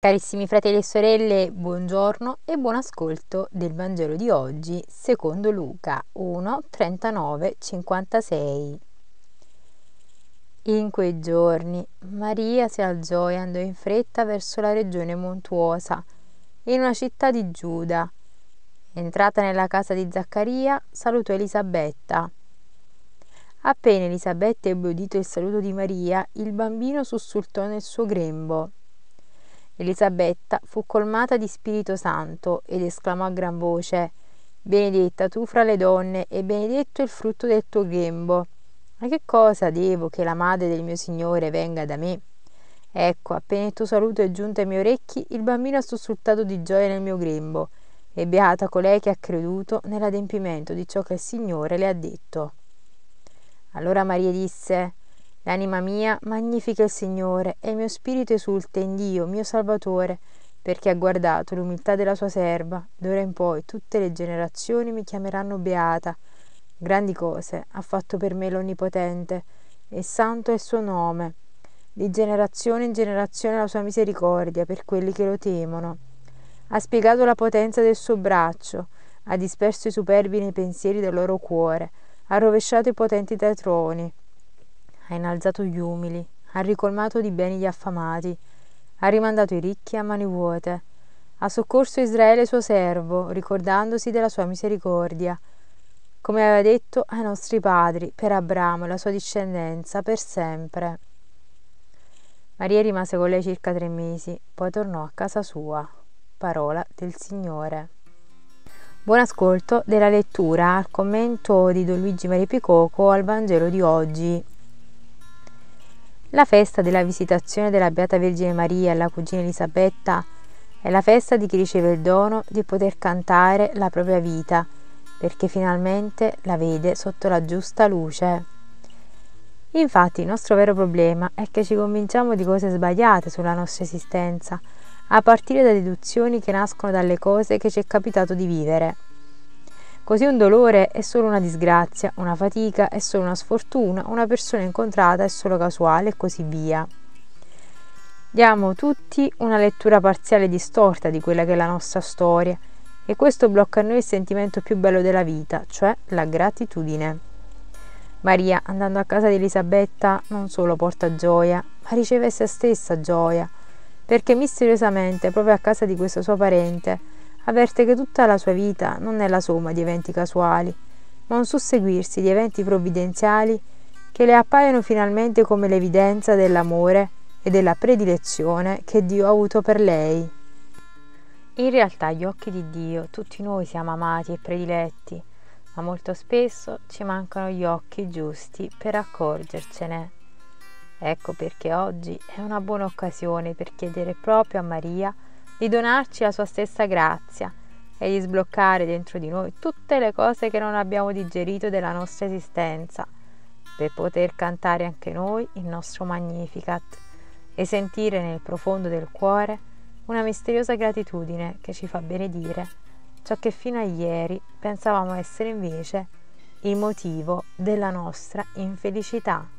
Carissimi fratelli e sorelle, buongiorno e buon ascolto del Vangelo di oggi secondo Luca 1, 39, 56. In quei giorni Maria si alzò e andò in fretta verso la regione montuosa, in una città di Giuda. Entrata nella casa di Zaccaria, salutò Elisabetta. Appena Elisabetta ebbe udito il saluto di Maria, il bambino sussultò nel suo grembo. Elisabetta fu colmata di Spirito Santo ed esclamò a gran voce Benedetta tu fra le donne e benedetto il frutto del tuo grembo. Ma che cosa devo che la madre del mio Signore venga da me? Ecco, appena il tuo saluto è giunto ai miei orecchi, il bambino ha sussultato di gioia nel mio grembo, e beata colei che ha creduto nell'adempimento di ciò che il Signore le ha detto. Allora Maria disse, L'anima mia magnifica il Signore e il mio spirito esulta in Dio, mio Salvatore, perché ha guardato l'umiltà della sua serva. D'ora in poi tutte le generazioni mi chiameranno beata. Grandi cose ha fatto per me l'Onnipotente, e santo è il suo nome. Di generazione in generazione la sua misericordia per quelli che lo temono. Ha spiegato la potenza del suo braccio, ha disperso i superbi nei pensieri del loro cuore, ha rovesciato i potenti dai troni ha innalzato gli umili, ha ricolmato di beni gli affamati, ha rimandato i ricchi a mani vuote, ha soccorso Israele suo servo, ricordandosi della sua misericordia, come aveva detto ai nostri padri, per Abramo e la sua discendenza per sempre. Maria rimase con lei circa tre mesi, poi tornò a casa sua. Parola del Signore. Buon ascolto della lettura al commento di Don Luigi Maria Picoco al Vangelo di oggi. La festa della visitazione della Beata Vergine Maria alla cugina Elisabetta è la festa di chi riceve il dono di poter cantare la propria vita, perché finalmente la vede sotto la giusta luce. Infatti il nostro vero problema è che ci convinciamo di cose sbagliate sulla nostra esistenza, a partire da deduzioni che nascono dalle cose che ci è capitato di vivere. Così un dolore è solo una disgrazia, una fatica è solo una sfortuna, una persona incontrata è solo casuale e così via. Diamo tutti una lettura parziale distorta di quella che è la nostra storia e questo blocca a noi il sentimento più bello della vita, cioè la gratitudine. Maria, andando a casa di Elisabetta, non solo porta gioia, ma riceve se stessa gioia, perché misteriosamente proprio a casa di questa sua parente avverte che tutta la sua vita non è la somma di eventi casuali, ma un susseguirsi di eventi provvidenziali che le appaiono finalmente come l'evidenza dell'amore e della predilezione che Dio ha avuto per lei. In realtà agli occhi di Dio tutti noi siamo amati e prediletti, ma molto spesso ci mancano gli occhi giusti per accorgercene. Ecco perché oggi è una buona occasione per chiedere proprio a Maria di donarci la sua stessa grazia e di sbloccare dentro di noi tutte le cose che non abbiamo digerito della nostra esistenza, per poter cantare anche noi il nostro Magnificat e sentire nel profondo del cuore una misteriosa gratitudine che ci fa benedire ciò che fino a ieri pensavamo essere invece il motivo della nostra infelicità.